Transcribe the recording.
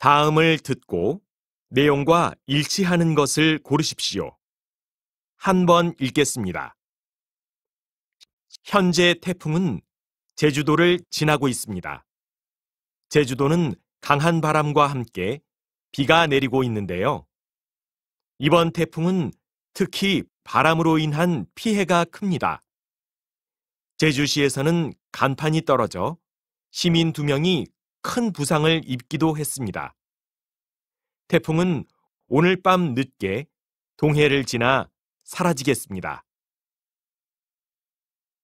다음을 듣고 내용과 일치하는 것을 고르십시오. 한 번 읽겠습니다. 현재 태풍은 제주도를 지나고 있습니다. 제주도는 강한 바람과 함께 비가 내리고 있는데요. 이번 태풍은 특히 바람으로 인한 피해가 큽니다. 제주시에서는 간판이 떨어져 시민 2명이 큰 부상을 입기도 했습니다. 태풍은 오늘 밤 늦게 동해를 지나 사라지겠습니다.